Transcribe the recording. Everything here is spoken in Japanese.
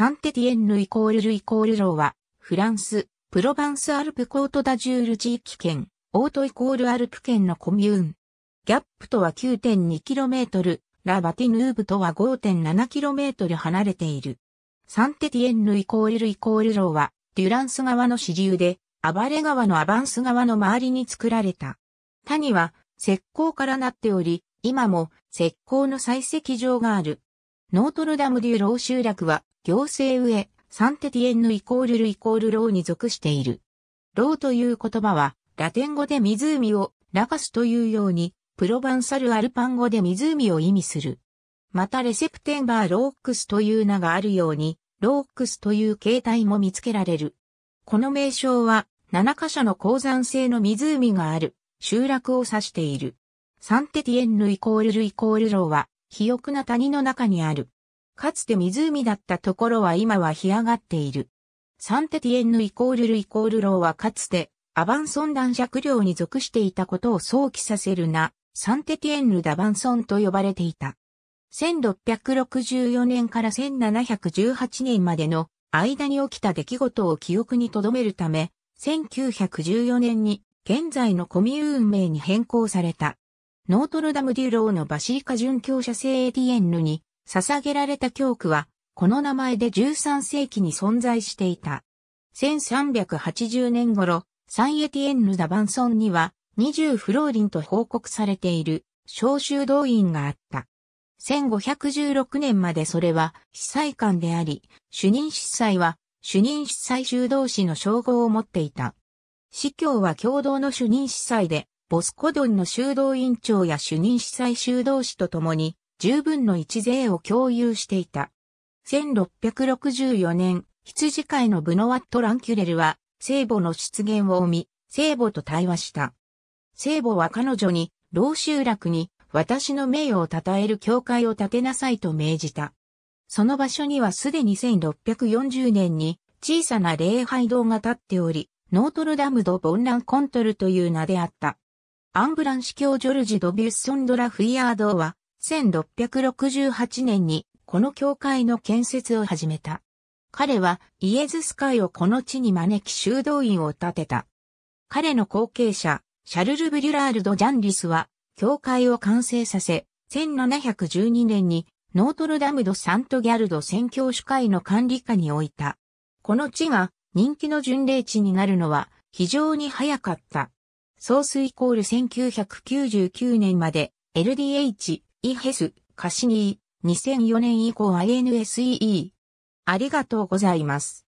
サンテティエンヌイコールルイコールローは、フランス、プロバンスアルプコートダジュール地域圏、オートイコールアルプ圏のコミューン。ギャップとは 9.2km、ラバティヌーブとは 5.7km 離れている。サンテティエンヌイコールルイコールローは、デュランス川の支流で、アバレ川のアバンス川の周りに作られた。谷は、石膏からなっており、今も石膏の採石場がある。ノートルダム・デュ・ロー集落は、行政上、サンテティエンヌイコールルイコールローに属している。ローという言葉は、ラテン語で湖を、ラカスというように、プロバンサル・アルパン語で湖を意味する。またレセプテンバー・ロークスという名があるように、ロークスという形態も見つけられる。この名称は、7カ所の鉱山性の湖がある、集落を指している。サンテティエンヌイコールルイコールローは、肥沃な谷の中にある。かつて湖だったところは今は干上がっている。サンテティエンヌイコールルイコールローはかつてアバンソン男爵領に属していたことを想起させるな、サンテティエンヌ・ダバンソンと呼ばれていた。1664年から1718年までの間に起きた出来事を記憶に留めるため、1914年に現在のコミューン名に変更された。ノートルダム・デュ・ローのバシリカ殉教者聖エティエンヌに捧げられた教区は、この名前で13世紀に存在していた。1380年頃、サンエティエンヌ・ダ・バンソンには、20フローリンと報告されている、召集動員があった。1516年までそれは、司祭官であり、主任司祭は、主任司祭修道士の称号を持っていた。司教は共同の主任司祭で、ボスコドンの修道院長や主任司祭修道士と共に、十分の一税を共有していた。1664年、羊飼いのブノワット・ランキュレルは、聖母の出現を生み、聖母と対話した。聖母は彼女に、老集落に、私の名誉を称える教会を建てなさいと命じた。その場所にはすでに1640年に小さな礼拝堂が建っており、ノートルダムド・ボンラン・コントルという名であった。アンブラン司教ジョルジ・ドビュッソン・ドラ・フィヤードは、1668年にこの教会の建設を始めた。彼はイエズス会をこの地に招き修道院を建てた。彼の後継者、シャルル・ブリュラールド・ジャンリスは、教会を完成させ、1712年にノートルダム・ド・サント・ギャルド宣教主会の管理下に置いた。この地が人気の巡礼地になるのは非常に早かった。ソースイコール1999年まで LDH、イヘス、カシニー、2004年以降 INSEE。ありがとうございます。